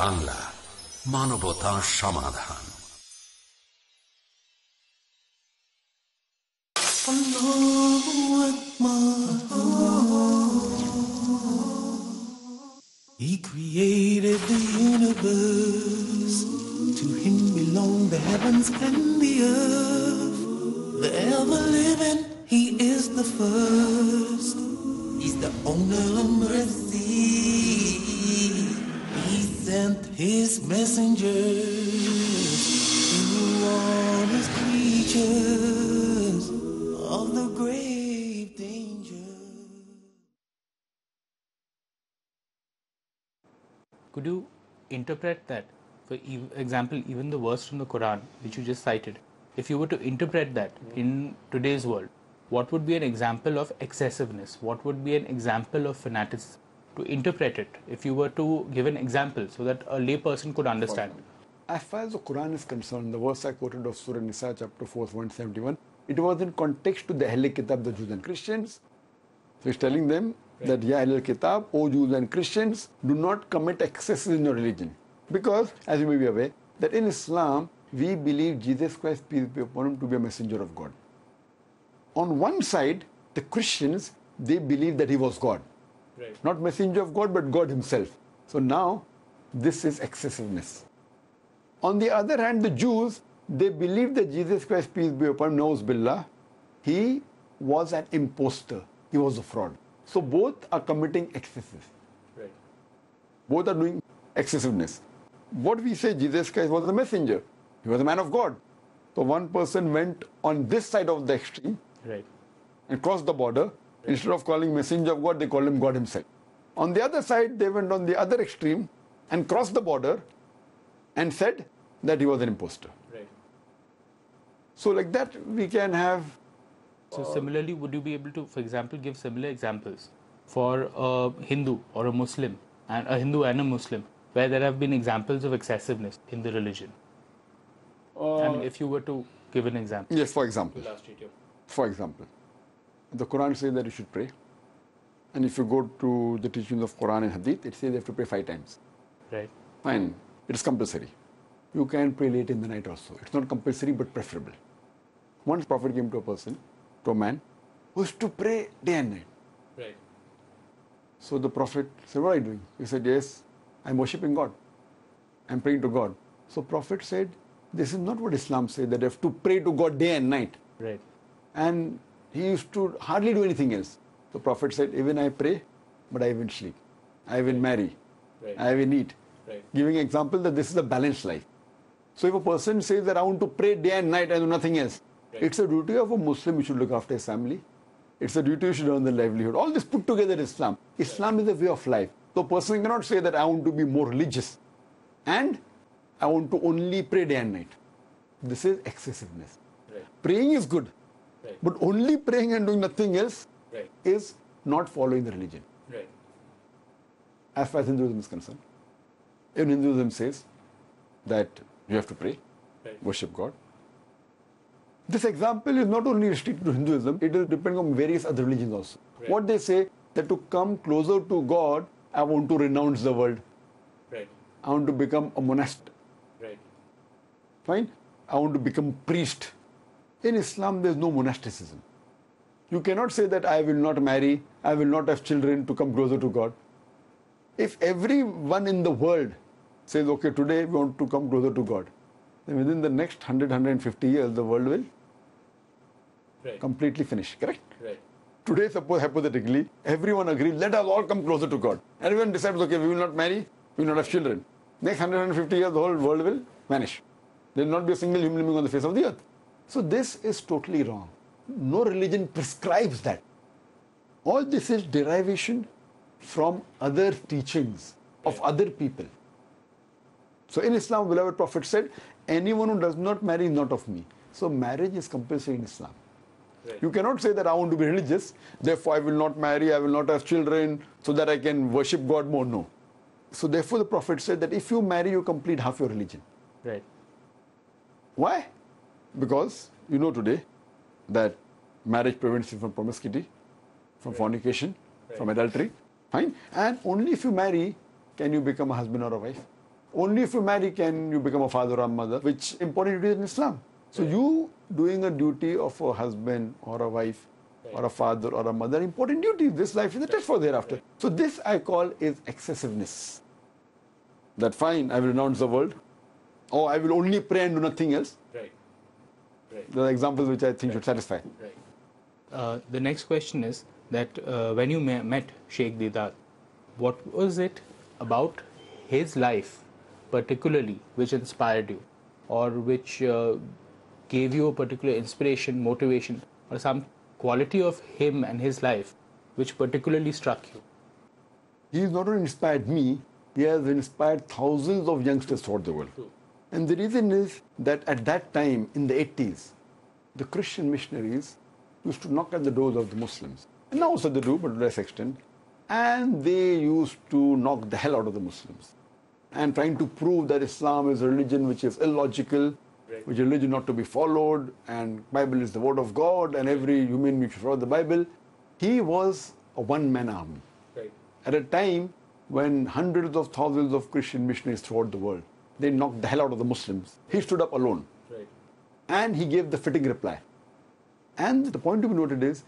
বাংলা মানবতা সমাধান He created the universe. To him belong the heavens and the earth. The ever living, he is the first. He's the owner of mercy sent his messengers to warn his creatures of the grave danger. Could you interpret that? For example, even the verse from the Quran, which you just cited, if you were to interpret that in today's world, what would be an example of excessiveness? What would be an example of fanaticism? to interpret it, if you were to give an example so that a layperson could understand? As far as the Quran is concerned, the verse I quoted of Surah Nisa, chapter 4, 171, it was in context to the Ahlul Kitab, the Jews and Christians. So he's telling them right. that, Ya Ahlul Kitab, O Jews and Christians, do not commit excesses in your religion. Because, as you may be aware, that in Islam, we believe Jesus Christ, peace be upon him, to be a messenger of God. On one side, the Christians, they believe that he was God. Right. Not messenger of God, but God himself. So now, this is excessiveness. On the other hand, the Jews, they believed that Jesus Christ, peace be upon him, knows Billah, he was an impostor. He was a fraud. So both are committing excesses. Right. Both are doing excessiveness. What we say, Jesus Christ was a messenger. He was a man of God. So one person went on this side of the extreme right. and crossed the border Instead of calling messenger of God, they called him God himself. On the other side, they went on the other extreme and crossed the border and said that he was an impostor. Right. So like that, we can have... So uh, similarly, would you be able to, for example, give similar examples for a Hindu or a Muslim, and a Hindu and a Muslim, where there have been examples of excessiveness in the religion? Uh, I mean, if you were to give an example. Yes, for example. For example the Quran says that you should pray. And if you go to the teachings of Quran and Hadith, it says you have to pray five times. Right. Fine. It's compulsory. You can pray late in the night also. It's not compulsory but preferable. Once Prophet came to a person, to a man, who used to pray day and night. Right. So the Prophet said, What are you doing? He said, Yes, I'm worshipping God. I'm praying to God. So Prophet said, This is not what Islam says that you have to pray to God day and night. Right. And he used to hardly do anything else. The Prophet said, Even I pray, but I will sleep. I will marry. Right. I will eat. Right. Giving example that this is a balanced life. So if a person says that I want to pray day and night and do nothing else, right. it's a duty of a Muslim you should look after his family. It's a duty you should earn the livelihood. All this put together Islam. Islam is a way of life. The person cannot say that I want to be more religious and I want to only pray day and night. This is excessiveness. Praying is good. Right. But only praying and doing nothing else right. is not following the religion. Right. As far as Hinduism is concerned, even Hinduism says that you have to pray, worship God. This example is not only restricted to Hinduism, it is depending on various other religions also. What they say that to come closer to God, I want to renounce the world. I want to become a monastic. Fine? I want to become priest. In Islam, there's no monasticism. You cannot say that I will not marry, I will not have children to come closer to God. If everyone in the world says, okay, today we want to come closer to God, then within the next 100, 150 years, the world will right. completely finish, correct? Right. Today, suppose hypothetically, everyone agrees, let us all come closer to God. Everyone decides, okay, we will not marry, we will not have children. Next 100, 150 years, the whole world will vanish. There will not be a single human being on the face of the earth. So this is totally wrong. No religion prescribes that. All this is derivation from other teachings of other people. So in Islam, beloved Prophet said, anyone who does not marry is not of me. So marriage is compulsory in Islam. Right. You cannot say that I want to be religious, therefore I will not marry, I will not have children, so that I can worship God more. No. So therefore the Prophet said that if you marry, you complete half your religion. Right. Why? Because you know today that marriage prevents you from promiscuity, from right. fornication, right. from adultery. Fine. And only if you marry can you become a husband or a wife. Only if you marry can you become a father or a mother, which important duty in Islam. So right. you doing a duty of a husband or a wife or a father or a mother, important duty. This life is a test for thereafter. So this I call is excessiveness. That fine, I will renounce the world. Or I will only pray and do nothing else. Right. Right. The examples which I think right. should satisfy. Right. Uh, the next question is that uh, when you met Sheikh Didat, what was it about his life particularly which inspired you or which uh, gave you a particular inspiration, motivation, or some quality of him and his life which particularly struck you? He has not only inspired me, he has inspired thousands of youngsters throughout the world. True. Hmm. And the reason is that at that time, in the 80s, the Christian missionaries used to knock at the doors of the Muslims. And now also they do, but to less extent. And they used to knock the hell out of the Muslims. And trying to prove that Islam is a religion which is illogical, right. which is religion not to be followed, and Bible is the word of God, and every human being should follow the Bible. He was a one-man army. Right. At a time when hundreds of thousands of Christian missionaries throughout the world they knocked the hell out of the Muslims. He stood up alone. Right. And he gave the fitting reply. And the point to be noted is,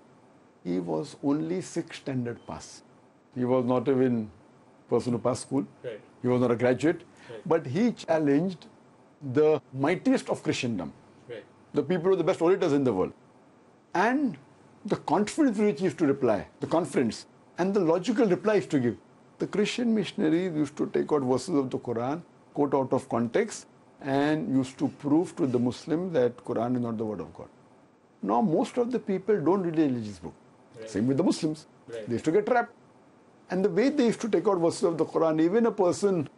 he was only six standard pass. He was not even person who passed school. Right. He was not a graduate. Right. But he challenged the mightiest of Christendom, the people who are the best orators in the world. And the confidence which he used to reply, the confidence, and the logical replies to give. The Christian missionaries used to take out verses of the Quran quote out of context and used to prove to the Muslim that Quran is not the word of God. Now most of the people don't read the religious book. Right. Same with the Muslims. Right. They used to get trapped. And the way they used to take out verses of the Quran, even a person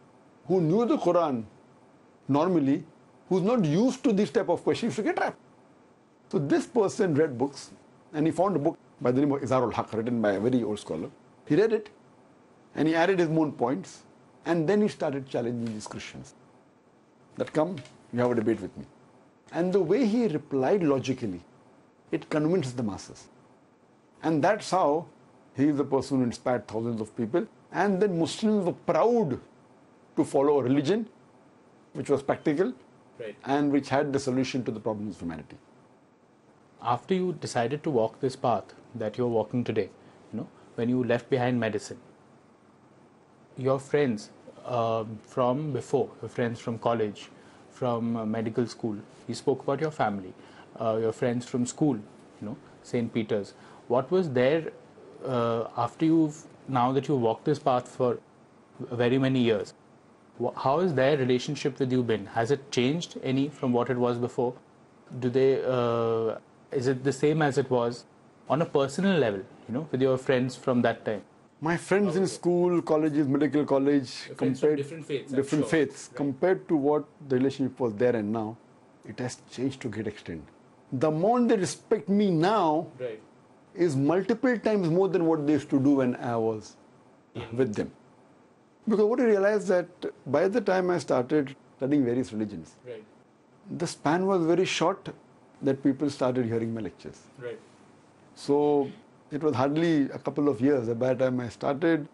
who knew the Quran normally, who's not used to this type of question, used to get trapped. So this person read books and he found a book by the name of Izharul Haq written by a very old scholar. He read it and he added his own points and then he started challenging these Christians that come, you have a debate with me. And the way he replied logically, it convinced the masses. And that's how he is the person who inspired thousands of people. And then Muslims were proud to follow a religion which was practical right. and which had the solution to the problems of humanity. After you decided to walk this path that you're walking today, you know, when you left behind medicine, your friends uh, from before, friends from college, from uh, medical school. You spoke about your family, uh, your friends from school, you know, St. Peter's. What was there after you've now that you walked this path for very many years? How has their relationship with you been? Has it changed any from what it was before? Do they? Uh, is it the same as it was on a personal level? You know, with your friends from that time my friends okay. in school, colleges, medical college, Your compared different faiths, different sure. faiths right. compared to what the relationship was there and now, it has changed to great extent. The amount they respect me now right. is multiple times more than what they used to do when I was yeah. with them. Because what I realized that by the time I started studying various religions, right. the span was very short that people started hearing my lectures. So it was hardly a couple of years by the time I started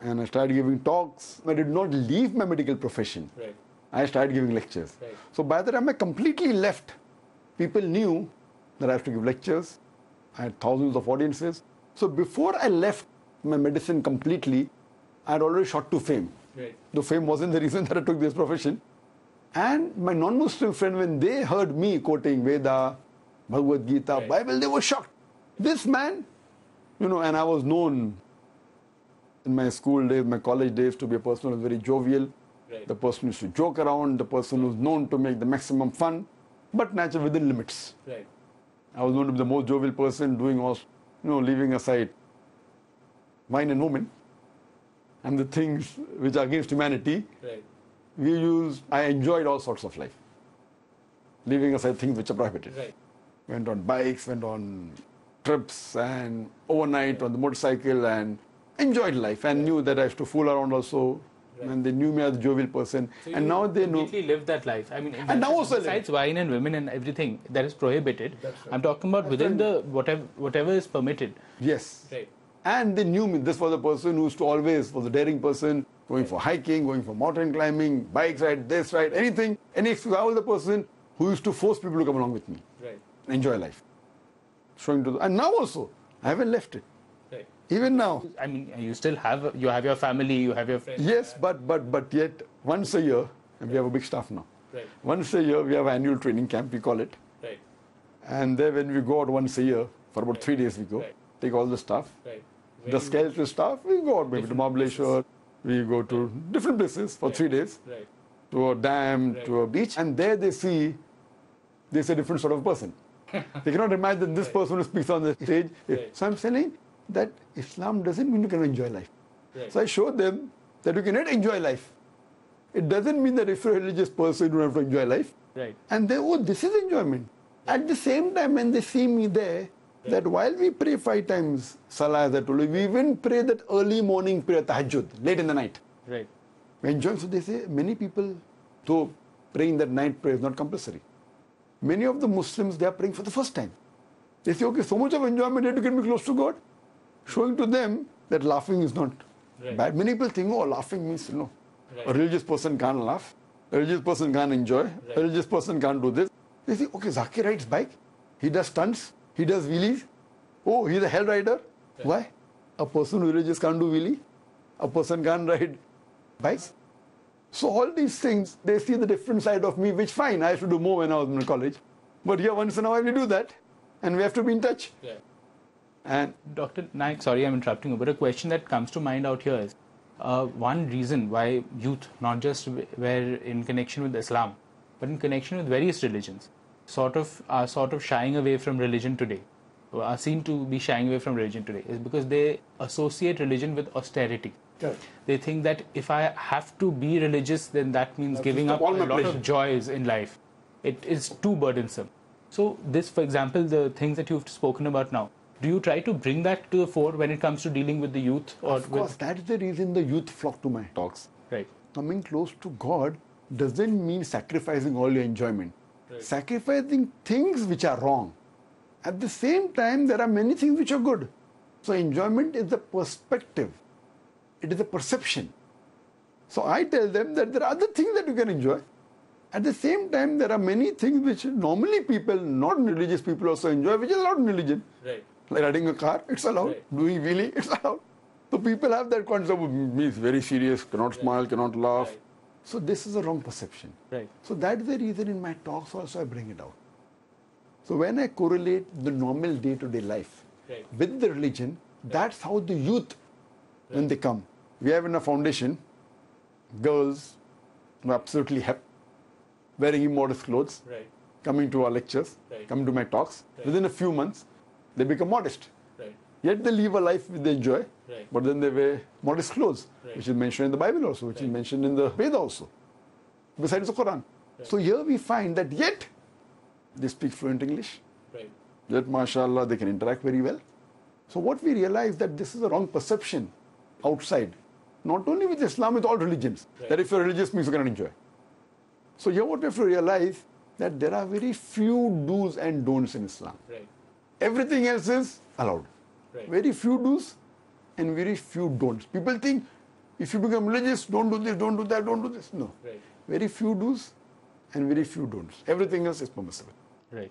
and I started giving talks. I did not leave my medical profession. Right. I started giving lectures. Right. So by the time I completely left, people knew that I have to give lectures. I had thousands of audiences. So before I left my medicine completely, I had already shot to fame. Right. The fame wasn't the reason that I took this profession. And my non-Muslim friend, when they heard me quoting Veda, Bhagavad Gita, right. Bible, they were shocked. This man, you know, and I was known in my school days, my college days, to be a person who was very jovial. Right. The person who used to joke around, the person was known to make the maximum fun, but naturally within limits. Right. I was known to be the most jovial person, doing all, you know, leaving aside wine and women and the things which are against humanity. Right. We use, I enjoyed all sorts of life, leaving aside things which are prohibited. Right. Went on bikes, went on trips and overnight on the motorcycle and enjoyed life and knew that I used to fool around also. Right. And they knew me as a jovial person. So and now they know. lived that life. I mean, and now also besides wine and women and everything that is prohibited. Right. I'm talking about within the whatever whatever is permitted. Yes. Right. And they knew me. This was a person who used to always was a daring person, going for hiking, going for mountain climbing, bikes ride, this ride, anything, any excuse. I was the person who used to force people to come along with me. Right. Enjoy life showing to the, and now also I haven't left it. Right. Even now. I mean, you still have you have your family, you have your friends. Yes, but but but yet once a year, and we have a big staff now. Right. Once a year we have annual training camp, we call it. Right. And then when we go out once a year for about right. three days, we go right. take all the staff. Right. the skeletal staff, we go out maybe to Mahabaleshwar, we go to different places for three days, to a dam, to a beach, and there they see, they see a different sort of person they cannot imagine that this right. person who speaks on the stage. Right. So I'm saying that Islam doesn't mean you cannot enjoy life. Right. So I showed them that you cannot enjoy life. It doesn't mean that if you're a religious person, you don't have to enjoy life. Right. And they, oh, this is enjoyment. At the same time, when they see me there, that while we pray five times salah, that we even pray that early morning prayer, tahajjud, late in the night. Right. Enjoying, so they say many people, though praying that night prayer is not compulsory. Many of the Muslims, they are praying for the first time. They say, okay, so much of enjoyment here to get me close to God. Showing to them that laughing is not right. bad. Many people think, oh, laughing means, you know, right. a religious person can't laugh. A religious person can't enjoy. Right. A religious person can't do this. They say, okay, Zakir rides bike. He does stunts. He does wheelies. Oh, he's a hell rider. Why? A person who religious can't do wheelie. A person can't ride bikes. So all these things, they see the different side of me, which fine, I have to do more when I was in college. But here once in a while we do that. And we have to be in touch. Yeah. And Dr. Naik, sorry I'm interrupting you, but a question that comes to mind out here is uh, one reason why youth, not just were in connection with Islam, but in connection with various religions, sort of are sort of shying away from religion today, are seen to be shying away from religion today, is because they associate religion with austerity. They think that if I have to be religious, then that means that giving up a lot pleasure. of joys in life. It is too burdensome. So, this, for example, the things that you've spoken about now, do you try to bring that to the fore when it comes to dealing with the youth? Or of course, that is the reason the youth flock to my talks. Right. Coming close to God doesn't mean sacrificing all your enjoyment. Right. Sacrificing things which are wrong. At the same time, there are many things which are good. So enjoyment is the perspective. It is a perception. So I tell them that there are other things that you can enjoy. At the same time, there are many things which normally people, not religious people, also enjoy, which is not religion. Right. Like riding a car, it's allowed. Right. Doing wheelie, it's allowed. So people have that concept of me is very serious, cannot right. smile, cannot laugh. Right. So this is a wrong perception. Right. So that's the reason in my talks also I bring it out. So when I correlate the normal day-to-day life right. with the religion, that's how the youth, when they come, we have in our foundation girls who absolutely have wearing immodest clothes, right. coming to our lectures, right. coming to my talks. Right. Within a few months, they become modest. Yet they live a life they enjoy, but then they wear modest clothes, which is mentioned in the Bible also, which is mentioned in the Veda also, besides the Quran. So here we find that yet they speak fluent English. Yet, mashallah, they can interact very well. So what we realize that this is a wrong perception outside not only with Islam, with all religions. Right. That if you're religious means you cannot enjoy. So here what we have to realize that there are very few do's and don'ts in Islam. Right. Everything else is allowed. Right. Very few do's and very few don'ts. People think if you become religious, don't do this, don't do that, don't do this. No. Right. Very few do's and very few don'ts. Everything else is permissible. Right.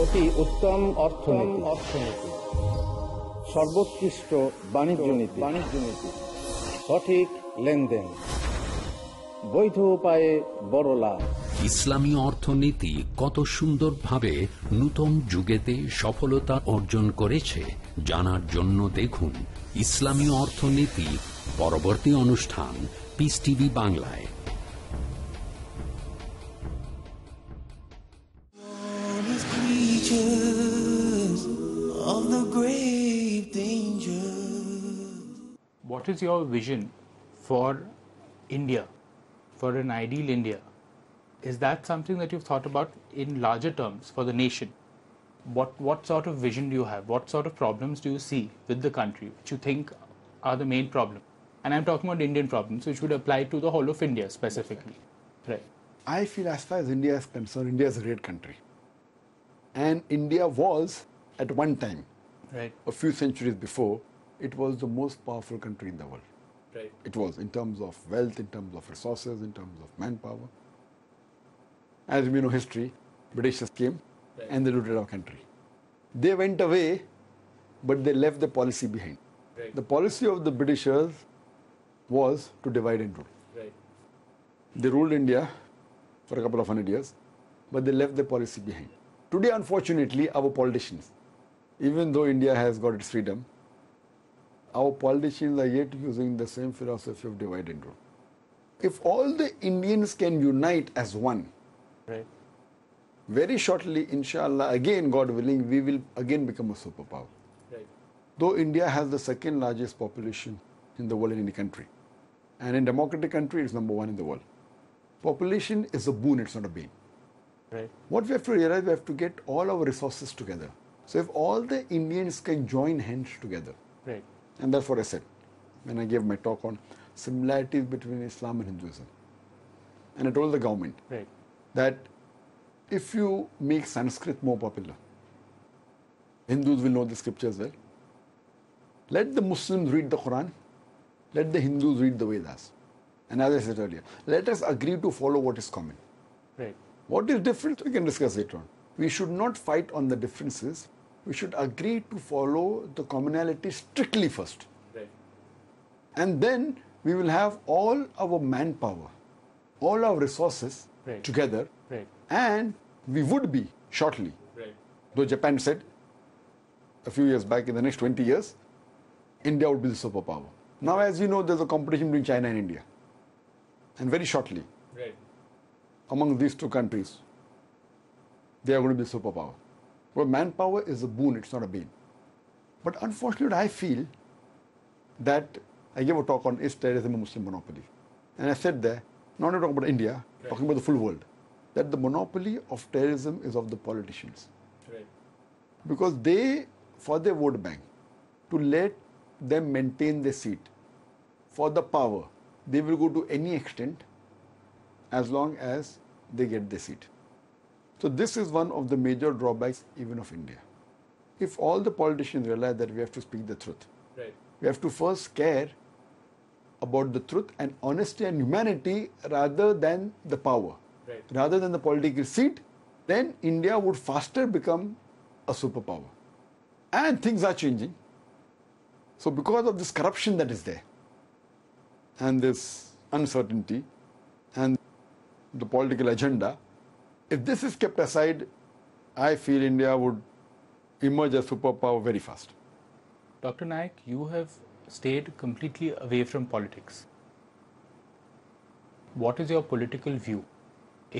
অতি উত্তম অর্থনীতি অর্থনীতি সর্বোৎকৃষ্ট বাণিজ্য নীতি বাণিজ্য নীতি সঠিক লেনদেন বৈধ উপায়ে বড় লাভ ইসলামী অর্থনীতি কত সুন্দরভাবে নূতন যুগেতে সফলতা অর্জন করেছে জানার জন্য দেখুন ইসলামী অর্থনীতি পরবর্তী অনুষ্ঠান পিস টিভি বাংলায় what is your vision for India, for an ideal India? Is that something that you've thought about in larger terms for the nation? What, what sort of vision do you have? What sort of problems do you see with the country which you think are the main problem? And I'm talking about Indian problems, which would apply to the whole of India specifically. Right. I feel, as far as India is concerned, India is a great country. And India was, at one time, right. a few centuries before, it was the most powerful country in the world. Right. It was in terms of wealth, in terms of resources, in terms of manpower. As we know history, British came right. and they looted our country. They went away, but they left the policy behind. Right. The policy of the Britishers was to divide and rule. Right. They ruled India for a couple of hundred years, but they left the policy behind. Today, unfortunately, our politicians, even though India has got its freedom, our politicians are yet using the same philosophy of divide and rule. If all the Indians can unite as one, right. very shortly, inshallah, again, God willing, we will again become a superpower. Right. Though India has the second largest population in the world in any country, and in democratic country, it's number one in the world. Population is a boon, it's not a bane. Right. What we have to realize, we have to get all our resources together. So if all the Indians can join hands together, right. And therefore, I said, when I gave my talk on similarities between Islam and Hinduism, and I told the government right. that if you make Sanskrit more popular, Hindus will know the scriptures well. Let the Muslims read the Quran, let the Hindus read the Vedas. And as I said earlier, let us agree to follow what is common. Right. What is different, we can discuss later on. We should not fight on the differences, we should agree to follow the commonality strictly first. Right. And then we will have all our manpower, all our resources right. together, right. and we would be shortly. Though Japan said a few years back, in the next 20 years, India would be the superpower. Now, as you know, there's a competition between China and India. And very shortly, among these two countries, they are going to be superpower. Well, manpower is a boon, it's not a bane. But unfortunately, I feel that I gave a talk on is terrorism a Muslim monopoly? And I said there, not only talking about India, right. talking about the full world, that the monopoly of terrorism is of the politicians. Right. Because they, for their vote bank, to let them maintain their seat, for the power, they will go to any extent as long as they get their seat. So this is one of the major drawbacks even of India. If all the politicians realize that we have to speak the truth, right. we have to first care about the truth and honesty and humanity rather than the power, right. rather than the political seat, then India would faster become a superpower. And things are changing. So because of this corruption that is there, and this uncertainty, and the political agenda, if this is kept aside, I feel India would emerge as superpower very fast. Dr. Naik, you have stayed completely away from politics. What is your political view?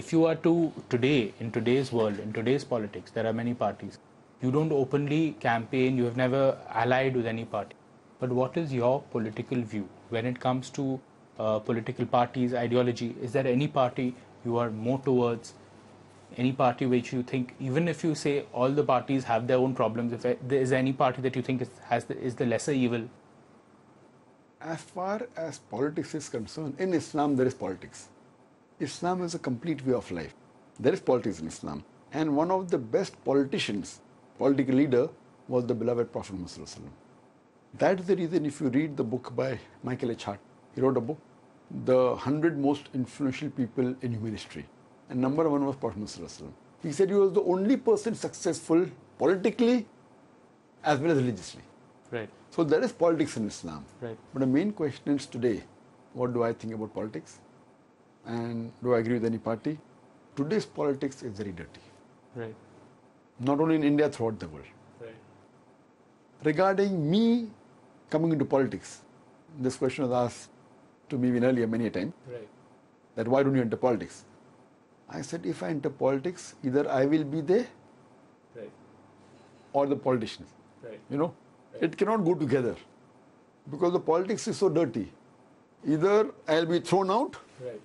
If you are to today, in today's world, in today's politics, there are many parties. You don't openly campaign, you have never allied with any party. But what is your political view when it comes to uh, political parties, ideology? Is there any party you are more towards any party which you think, even if you say all the parties have their own problems, if there is any party that you think is, has the, is the lesser evil? As far as politics is concerned, in Islam there is politics. Islam is a complete way of life. There is politics in Islam. And one of the best politicians, political leader, was the beloved Prophet Muhammad. That is the reason if you read the book by Michael H. Hart, he wrote a book, The 100 Most Influential People in Human History and number one was Prophet Muhammad. He said he was the only person successful politically as well as religiously. Right. So there is politics in Islam. Right. But the main question is today, what do I think about politics? And do I agree with any party? Today's politics is very dirty. Right. Not only in India, throughout the world. Right. Regarding me coming into politics, this question was asked to me earlier many a time. Right. That why don't you enter politics? I said, if I enter politics, either I will be there right. or the politician. Right. You know, right. it cannot go together because the politics is so dirty. Either I'll be thrown out, right.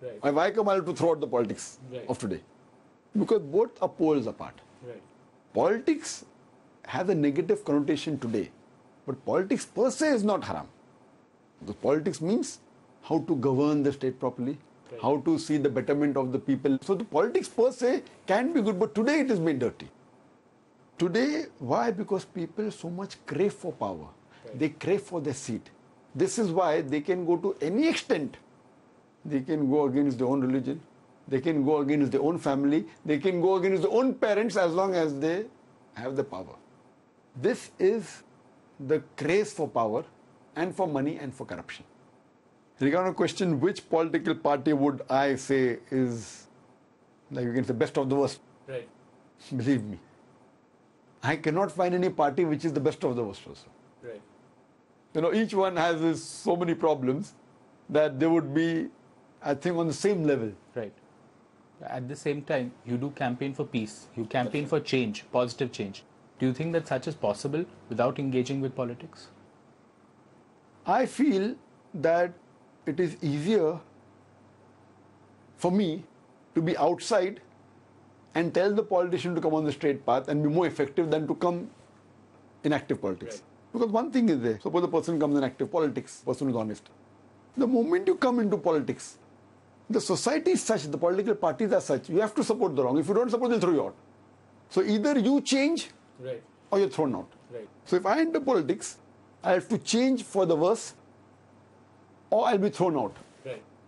Right. I come, I'll have to throw out the politics of today because both are poles apart. Politics has a negative connotation today, but politics per se is not haram. Because politics means how to govern the state properly, how to see the betterment of the people. So the politics per se can be good, but today it is made dirty. Today, why? Because people so much crave for power. Right. They crave for their seat. This is why they can go to any extent. They can go against their own religion. They can go against their own family. They can go against their own parents as long as they have the power. This is the craze for power and for money and for corruption. Regarding the question, which political party would I say is, like you can say, best of the worst? Right. Believe me, I cannot find any party which is the best of the worst also. Right. You know, each one has so many problems that they would be, I think, on the same level. Right. At the same time, you do campaign for peace. You campaign for change, positive change. Do you think that such is possible without engaging with politics? I feel that it is easier for me to be outside and tell the politician to come on the straight path and be more effective than to come in active politics. Right. Because one thing is there. Suppose a person comes in active politics, person is honest. The moment you come into politics, the society is such, the political parties are such, you have to support the wrong. If you don't support, they'll throw you out. So either you change right. or you're thrown out. Right. So if I enter politics, I have to change for the worse or I'll be thrown out.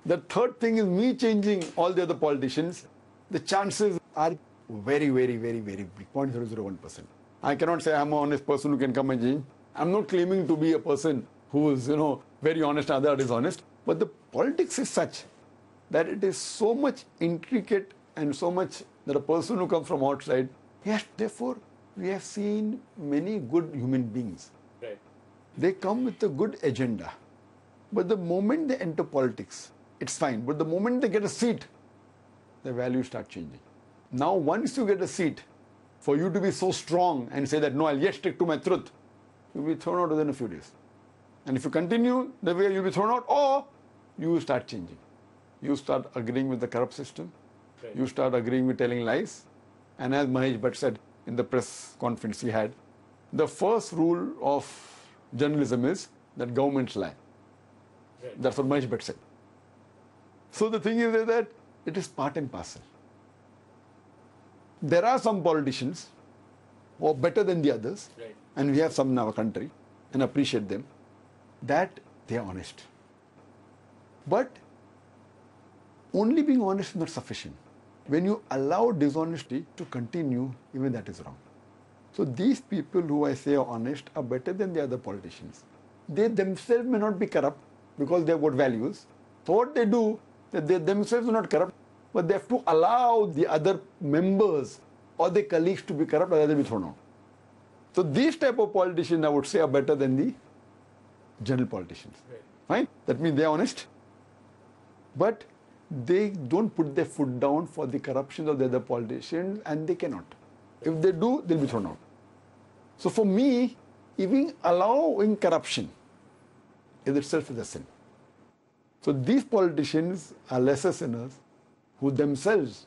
The third thing is me changing all the other politicians. The chances are very, very, very, very big, 0.001%. I cannot say I'm an honest person who can come and change. I'm not claiming to be a person who is, you know, very honest, other dishonest. But the politics is such that it is so much intricate and so much that a person who comes from outside, yes, therefore, we have seen many good human beings. Right. They come with a good agenda. But the moment they enter politics, it's fine. But the moment they get a seat, their values start changing. Now, once you get a seat, for you to be so strong and say that, no, I'll yet stick to my truth, you'll be thrown out within a few days. And if you continue the way you'll be thrown out, or you will start changing. You start agreeing with the corrupt system. Right. You start agreeing with telling lies. And as Mahesh Bhatt said in the press conference he had, the first rule of journalism is that governments lie. Right. That's what Mahesh Bhatt said. So the thing is that it is part and parcel. There are some politicians who are better than the others, right. and we have some in our country and appreciate them, that they are honest. But only being honest is not sufficient. When you allow dishonesty to continue, even that is wrong. So these people who I say are honest are better than the other politicians. They themselves may not be corrupt, because they've got values. So what they do, they themselves are not corrupt, but they have to allow the other members or their colleagues to be corrupt they'll be thrown out. So these type of politicians, I would say, are better than the general politicians. Right. Fine? That means they're honest. But they don't put their foot down for the corruption of the other politicians, and they cannot. If they do, they'll be thrown out. So for me, even allowing corruption is itself is a sin. So these politicians are lesser sinners who themselves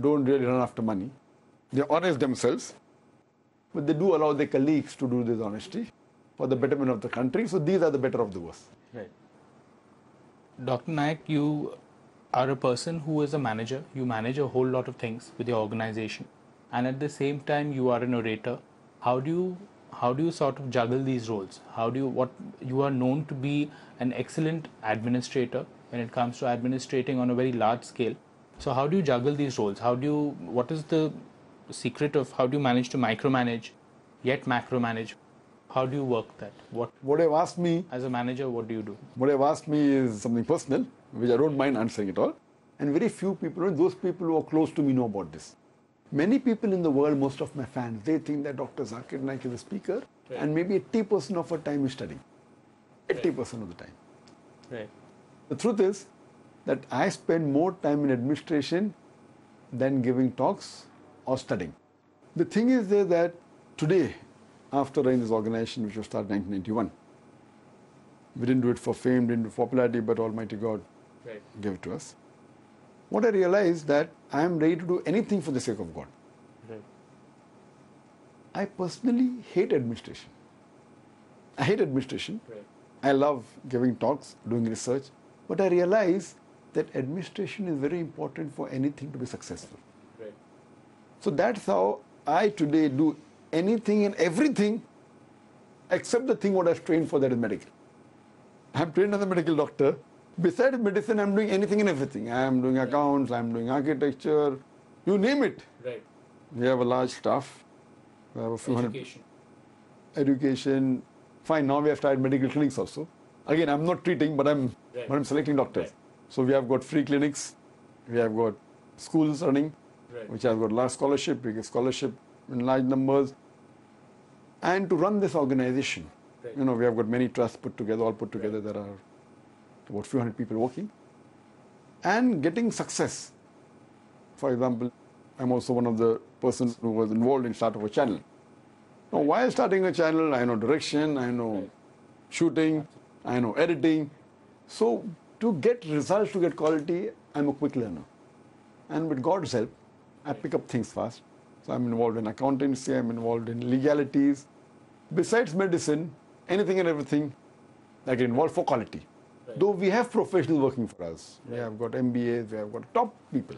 don't really run after money. They're honest themselves, but they do allow their colleagues to do this honesty for the betterment of the country. So these are the better of the worse. Right. Dr. Naik, you are a person who is a manager. You manage a whole lot of things with your organization. And at the same time, you are an orator. How do you how do you sort of juggle these roles how do you what you are known to be an excellent administrator when it comes to administrating on a very large scale so how do you juggle these roles how do you what is the secret of how do you manage to micromanage yet macro manage? how do you work that what what have asked me as a manager what do you do what have asked me is something personal which i don't mind answering at all and very few people those people who are close to me know about this Many people in the world, most of my fans, they think that Dr. Zakir Naik is a speaker right. and maybe 80% of our time is studying. 80% right. of the time. Right. The truth is that I spend more time in administration than giving talks or studying. The thing is there that today, after in this organization which was started in 1991, we didn't do it for fame, didn't do it for popularity, but Almighty God right. gave it to us what I realized that I am ready to do anything for the sake of God. Right. I personally hate administration. I hate administration. Right. I love giving talks, doing research, but I realize that administration is very important for anything to be successful. Right. So that's how I today do anything and everything except the thing what I've trained for that is medical. I'm trained as a medical doctor, besides medicine, I'm doing anything and everything. I'm doing accounts, I'm doing architecture, you name it. Right. We have a large staff. We have a few education. hundred. Education. Fine, now we have started medical clinics also. Again, I'm not treating, but I'm, right. but I'm selecting doctors. Right. So we have got free clinics. We have got schools running, right. which have got large scholarship, get scholarship in large numbers. And to run this organization, you know, we have got many trusts put together, all put together. There are about few hundred people working and getting success. For example, I'm also one of the persons who was involved in of a channel. Now, while starting a channel, I know direction, I know shooting, I know editing. So to get results, to get quality, I'm a quick learner. And with God's help, I pick up things fast. So I'm involved in accountancy, I'm involved in legalities. Besides medicine, anything and everything that involves for quality. Though we have professionals working for us. We have got MBAs, we have got top people.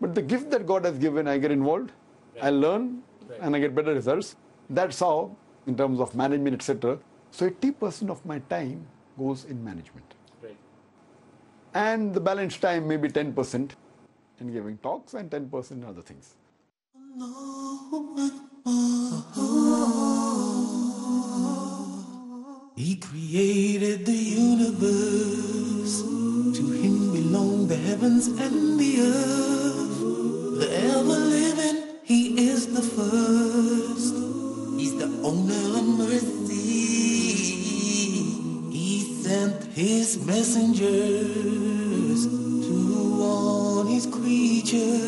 But the gift that God has given, I get involved, I learn, and I get better results. That's how, in terms of management, etc. So 80% of my time goes in management. And the balance time may be 10% in giving talks and 10% in other things. He created the universe. To him belong the heavens and the earth. The ever living, he is the first. He's the owner of mercy. He sent his messengers to warn his creatures.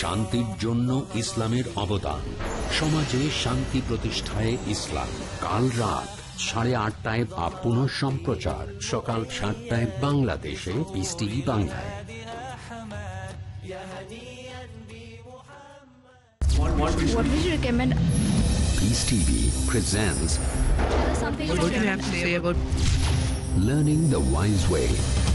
শান্তির জন্য ইসলামের অবদান সমাজে শান্তি প্রতিষ্ঠায় ইসলাম কাল রাত সাড়ে আটটায় বা পুনঃ সম্প্রচার সকাল সাতটায় বাংলাদেশে বিস টিভি বাংলায় What would you recommend? Peace TV presents What do you have to say about Learning the Wise Way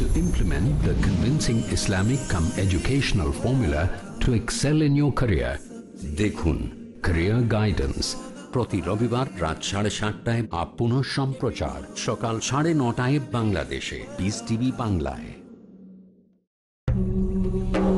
to implement the convincing Islamic come educational formula to excel in your career. দেখুন Career Guidance প্রতি রবিবার রাত সাড়ে সাতটায় up সম্প্রচার সকাল সাড়ে নটায় বাংলাদেশে বিস টিভি বাংলায়